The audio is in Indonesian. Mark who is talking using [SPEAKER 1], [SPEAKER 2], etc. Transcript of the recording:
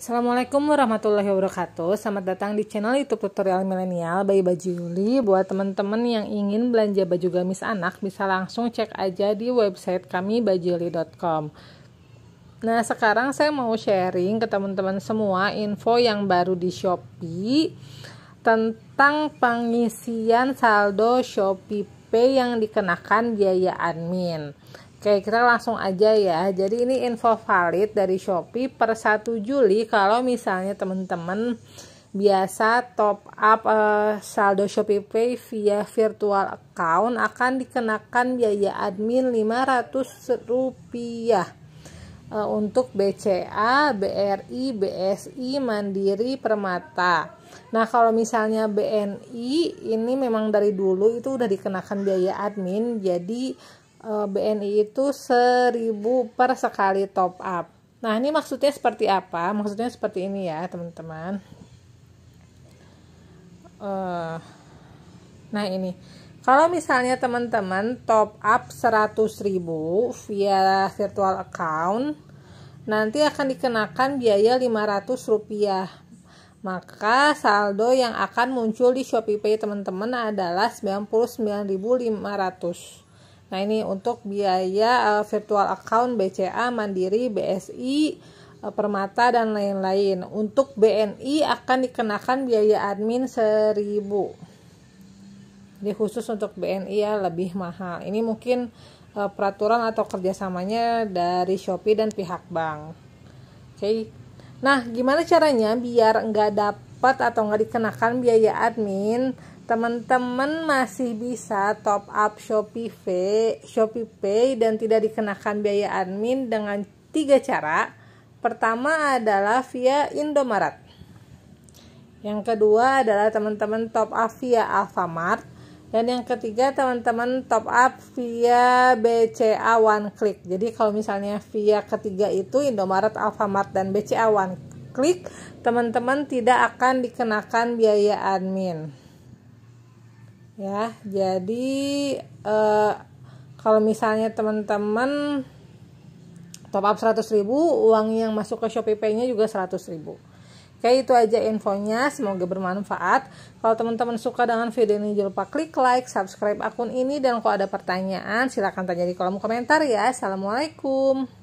[SPEAKER 1] Assalamualaikum warahmatullahi wabarakatuh Selamat datang di channel youtube tutorial milenial Bayi Bajuli. Buat teman-teman yang ingin belanja baju gamis anak Bisa langsung cek aja di website kami bajuli.com Nah sekarang saya mau sharing ke teman-teman semua Info yang baru di Shopee Tentang pengisian saldo Shopee Pay yang dikenakan biaya admin Oke, kita langsung aja ya. Jadi ini info valid dari Shopee per 1 Juli kalau misalnya teman-teman biasa top up uh, saldo Shopee Pay via virtual account akan dikenakan biaya admin 500 rupiah eh, untuk BCA, BRI, BSI, Mandiri, Permata. Nah, kalau misalnya BNI ini memang dari dulu itu udah dikenakan biaya admin, jadi Eh, BNI itu 1000 per sekali top up. Nah, ini maksudnya seperti apa? Maksudnya seperti ini ya, teman-teman. Uh, nah, ini. Kalau misalnya teman-teman top up 100.000 via virtual account, nanti akan dikenakan biaya Rp500. Maka saldo yang akan muncul di ShopeePay teman-teman adalah 99.500. Nah, ini untuk biaya uh, virtual account BCA, Mandiri, BSI, uh, eh, Permata dan lain-lain. Untuk BNI akan dikenakan biaya admin 1000. Jadi khusus untuk BNI ya lebih mahal. Ini mungkin uh, peraturan atau kerjasamanya dari Shopee dan pihak bank. Oke. Okay. Nah, gimana caranya biar nggak dapat atau nggak dikenakan biaya admin? teman-teman masih bisa top up Shopee Pay, Shopee Pay dan tidak dikenakan biaya admin dengan tiga cara. Pertama adalah via Indomaret. Yang kedua adalah teman-teman top up via Alfamart. Dan yang ketiga teman-teman top up via BCA One Click. Jadi kalau misalnya via ketiga itu Indomaret, Alfamart, dan BCA One Click, teman-teman tidak akan dikenakan biaya admin ya jadi eh, kalau misalnya teman-teman top up 100 ribu uang yang masuk ke Shopee Pay nya juga 100 ribu Oke itu aja infonya, semoga bermanfaat. Kalau teman-teman suka dengan video ini jangan lupa klik like, subscribe akun ini dan kalau ada pertanyaan silahkan tanya di kolom komentar ya. Assalamualaikum.